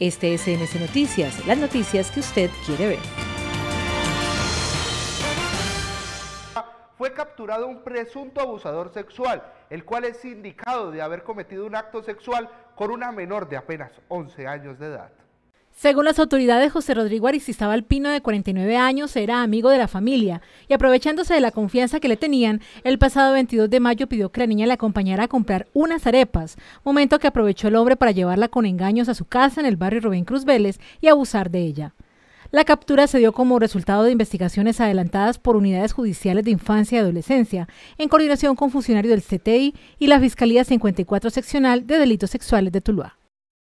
Este es NC Noticias, las noticias que usted quiere ver. Fue capturado un presunto abusador sexual, el cual es indicado de haber cometido un acto sexual con una menor de apenas 11 años de edad. Según las autoridades, José Rodrigo Aristizábal Pino, de 49 años, era amigo de la familia y aprovechándose de la confianza que le tenían, el pasado 22 de mayo pidió que la niña le acompañara a comprar unas arepas, momento que aprovechó el hombre para llevarla con engaños a su casa en el barrio Rubén Cruz Vélez y abusar de ella. La captura se dio como resultado de investigaciones adelantadas por unidades judiciales de infancia y adolescencia, en coordinación con funcionarios del CTI y la Fiscalía 54 Seccional de Delitos Sexuales de Tuluá.